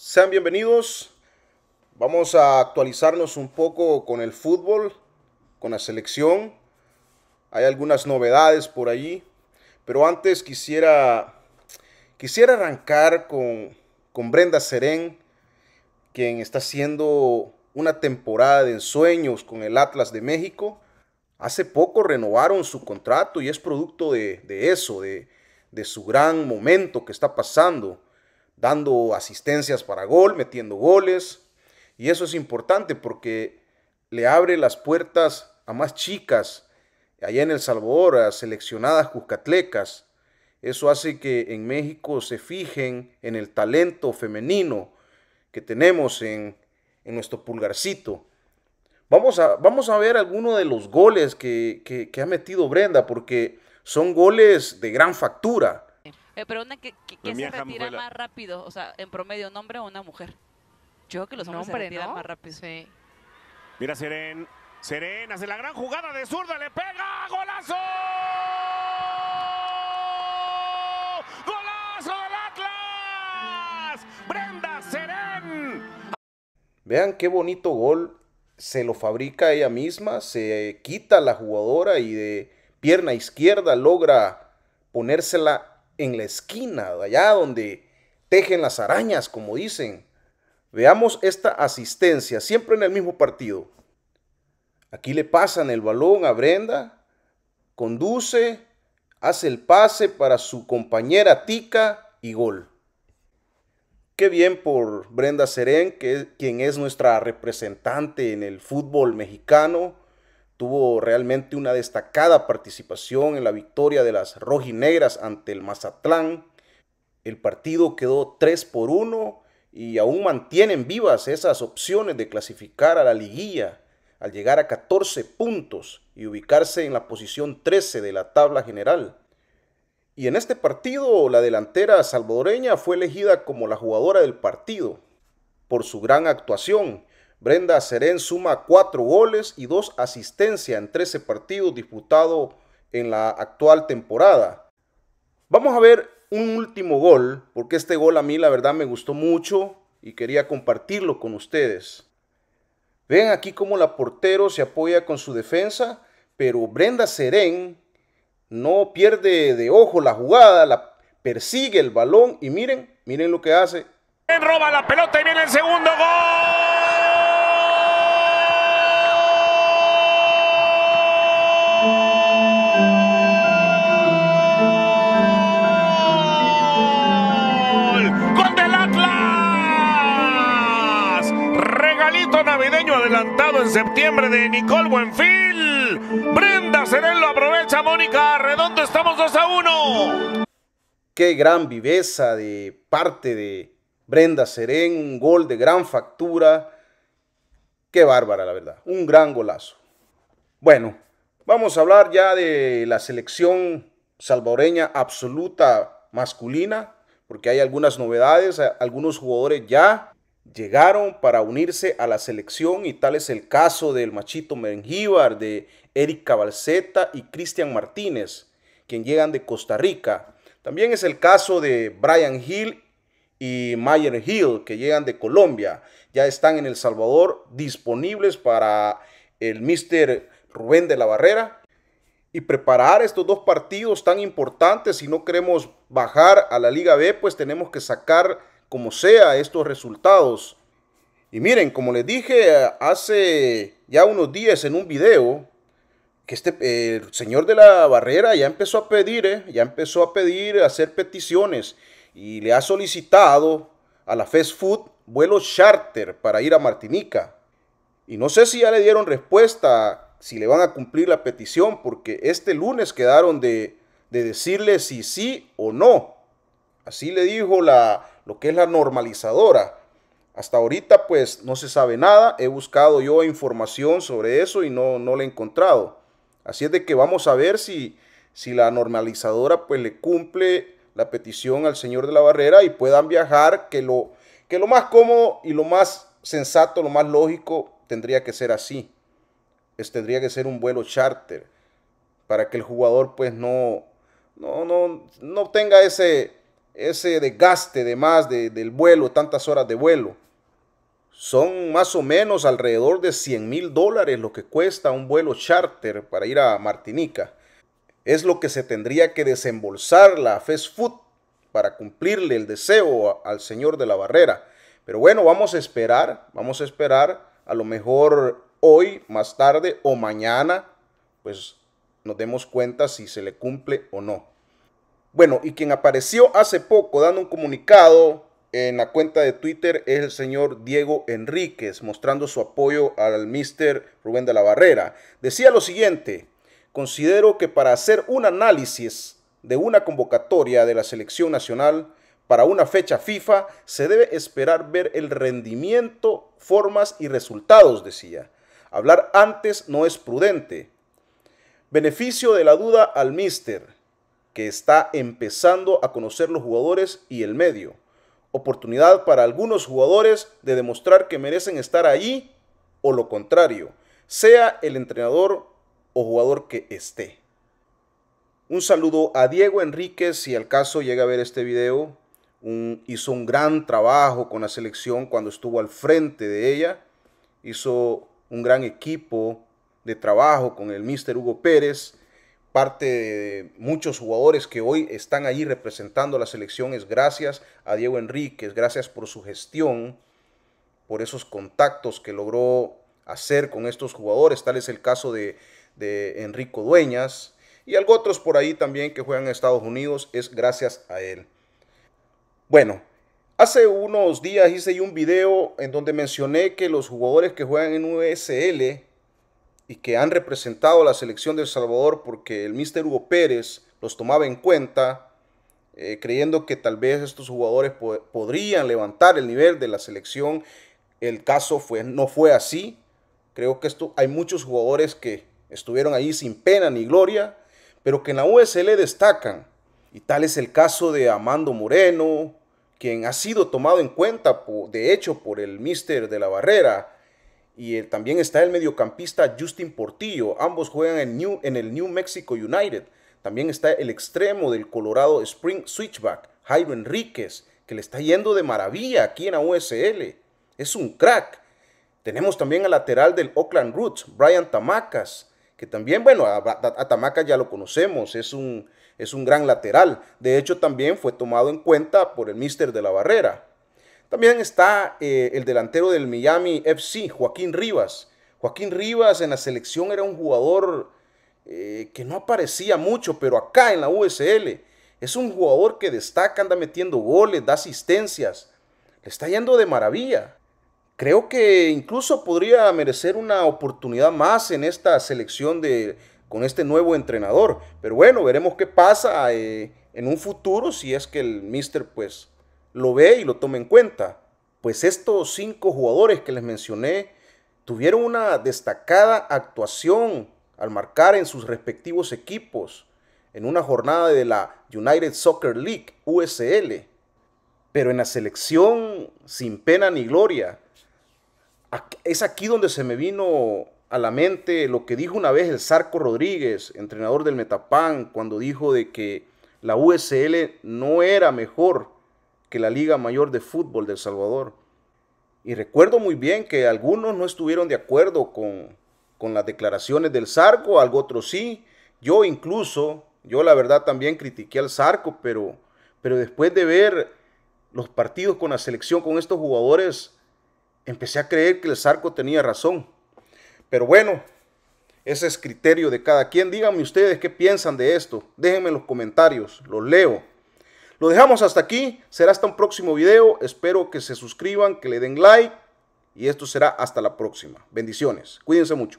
Sean bienvenidos. Vamos a actualizarnos un poco con el fútbol, con la selección. Hay algunas novedades por allí. Pero antes quisiera, quisiera arrancar con, con Brenda Serén, quien está haciendo una temporada de ensueños con el Atlas de México. Hace poco renovaron su contrato y es producto de, de eso, de, de su gran momento que está pasando dando asistencias para gol, metiendo goles. Y eso es importante porque le abre las puertas a más chicas allá en El Salvador, a seleccionadas cuscatlecas. Eso hace que en México se fijen en el talento femenino que tenemos en, nuestro pulgarcito. Vamos a, vamos a ver algunos de los goles que, que ha metido Brenda, porque son goles de gran factura. Me eh, preguntan que, se retira más rápido, o sea, en promedio, un hombre o una mujer. Yo creo que los hombres se retiran más rápido. Mira Seren, Seren hace la gran jugada de zurda, le pega, golazo. Golazo del Atlas. Brenda Seren. Vean qué bonito gol. Se lo fabrica ella misma, se quita la jugadora y de pierna izquierda logra ponérsela en la esquina, allá donde tejen las arañas, como dicen. Veamos esta asistencia, siempre en el mismo partido. Aquí le pasan el balón a Brenda, conduce, hace el pase para su compañera Tica y gol. Qué bien por Brenda Serén, que, quien es nuestra representante en el fútbol mexicano tuvo realmente una destacada participación en la victoria de las rojinegras ante el Mazatlán. El partido quedó 3 por 1 y aún mantienen vivas esas opciones de clasificar a la liguilla al llegar a 14 puntos y ubicarse en la posición 13 de la tabla general. Y en este partido la delantera salvadoreña fue elegida como la jugadora del partido por su gran actuación Brenda Serén suma cuatro goles y dos asistencias en 13 partidos disputados en la actual temporada. Vamos a ver un último gol, porque este gol a mí la verdad me gustó mucho y quería compartirlo con ustedes. Ven aquí cómo la portero se apoya con su defensa, pero Brenda Serén no pierde de ojo la jugada, la persigue el balón y miren, miren lo que hace. Roba la pelota y viene el segundo gol. septiembre de Nicole Buenfil. Brenda Serén lo aprovecha, Mónica Redondo, estamos 2 a 1. Qué gran viveza de parte de Brenda Serén, un gol de gran factura. Qué bárbara, la verdad. Un gran golazo. Bueno, vamos a hablar ya de la selección salvadoreña absoluta masculina, porque hay algunas novedades, algunos jugadores ya llegaron para unirse a la selección y tal es el caso del Machito Mengíbar, de Eric Cabalceta y Cristian Martínez, quien llegan de Costa Rica. También es el caso de Brian Hill y Mayer Hill, que llegan de Colombia. Ya están en El Salvador disponibles para el Mister Rubén de la Barrera. Y preparar estos dos partidos tan importantes, si no queremos bajar a la Liga B, pues tenemos que sacar como sea estos resultados. Y miren, como les dije eh, hace ya unos días en un video, que este el señor de la barrera ya empezó a pedir, eh, ya empezó a pedir, a hacer peticiones y le ha solicitado a la Fast Food Vuelo charter para ir a Martinica. Y no sé si ya le dieron respuesta, si le van a cumplir la petición, porque este lunes quedaron de, de decirle si sí o no. Así le dijo la lo que es la normalizadora. Hasta ahorita pues no se sabe nada, he buscado yo información sobre eso y no, no la he encontrado. Así es de que vamos a ver si, si la normalizadora pues le cumple la petición al señor de la barrera y puedan viajar, que lo, que lo más cómodo y lo más sensato, lo más lógico tendría que ser así. Es, tendría que ser un vuelo charter para que el jugador pues no, no, no, no tenga ese, ese desgaste de más de, del vuelo, tantas horas de vuelo. Son más o menos alrededor de 100 mil dólares lo que cuesta un vuelo charter para ir a Martinica. Es lo que se tendría que desembolsar la Fast Food para cumplirle el deseo al señor de la barrera. Pero bueno, vamos a esperar, vamos a esperar. A lo mejor hoy, más tarde o mañana, pues nos demos cuenta si se le cumple o no. Bueno, y quien apareció hace poco dando un comunicado en la cuenta de Twitter es el señor Diego Enríquez, mostrando su apoyo al mister Rubén de la Barrera. Decía lo siguiente, considero que para hacer un análisis de una convocatoria de la selección nacional para una fecha FIFA se debe esperar ver el rendimiento, formas y resultados, decía. Hablar antes no es prudente. Beneficio de la duda al mister que está empezando a conocer los jugadores y el medio. Oportunidad para algunos jugadores de demostrar que merecen estar allí o lo contrario, sea el entrenador o jugador que esté. Un saludo a Diego Enríquez, si al caso llega a ver este video. hizo un gran trabajo con la selección cuando estuvo al frente de ella. Hizo un gran equipo de trabajo con el Mister Hugo Pérez parte de muchos jugadores que hoy están ahí representando a la selección es gracias a Diego Enríquez, gracias por su gestión, por esos contactos que logró hacer con estos jugadores, tal es el caso de, Enrico Dueñas y algo otros por ahí también que juegan en Estados Unidos, es gracias a él. Bueno, hace unos días hice un video en donde mencioné que los jugadores que juegan en USL y que han representado a la selección de El Salvador porque el mister Hugo Pérez los tomaba en cuenta, eh, creyendo que tal vez estos jugadores podrían levantar el nivel de la selección. El caso fue, no fue así. Creo que esto, hay muchos jugadores que estuvieron ahí sin pena ni gloria, pero que en la USL destacan. Y tal es el caso de Amando Moreno, quien ha sido tomado en cuenta, de hecho, por el mister de la barrera, y eh, también está el mediocampista Justin Portillo. Ambos juegan en, New, en el New Mexico United. También está el extremo del Colorado Spring Switchback, Jairo Enríquez, que le está yendo de maravilla aquí en la USL. Es un crack. Tenemos también al lateral del Oakland Roots, Brian Tamacas, que también, bueno, a, Tamacas ya lo conocemos, es un, es un gran lateral. De hecho, también fue tomado en cuenta por el mister de la barrera, también está eh, el delantero del Miami FC, Joaquín Rivas. Joaquín Rivas en la selección era un jugador eh, que no aparecía mucho, pero acá en la USL es un jugador que destaca, anda metiendo goles, da asistencias. Le está yendo de maravilla. Creo que incluso podría merecer una oportunidad más en esta selección de, con este nuevo entrenador. Pero bueno, veremos qué pasa eh, en un futuro si es que el Mister pues lo ve y lo toma en cuenta. Pues estos cinco jugadores que les mencioné tuvieron una destacada actuación al marcar en sus respectivos equipos en una jornada de la United Soccer League, USL. Pero en la selección, sin pena ni gloria, es aquí donde se me vino a la mente lo que dijo una vez el Sarco Rodríguez, entrenador del Metapan, cuando dijo de que la USL no era mejor que la Liga Mayor de Fútbol del Salvador. Y recuerdo muy bien que algunos no estuvieron de acuerdo con, las declaraciones del Zarco, algo otro sí. Yo incluso, yo la verdad también critiqué al Zarco, pero, pero después de ver los partidos con la selección, con estos jugadores, empecé a creer que el Zarco tenía razón. Pero bueno, ese es criterio de cada quien. Díganme ustedes qué piensan de esto. Déjenme en los comentarios, los leo. Lo dejamos hasta aquí, será hasta un próximo video, espero que se suscriban, que le den like y esto será hasta la próxima. Bendiciones, cuídense mucho.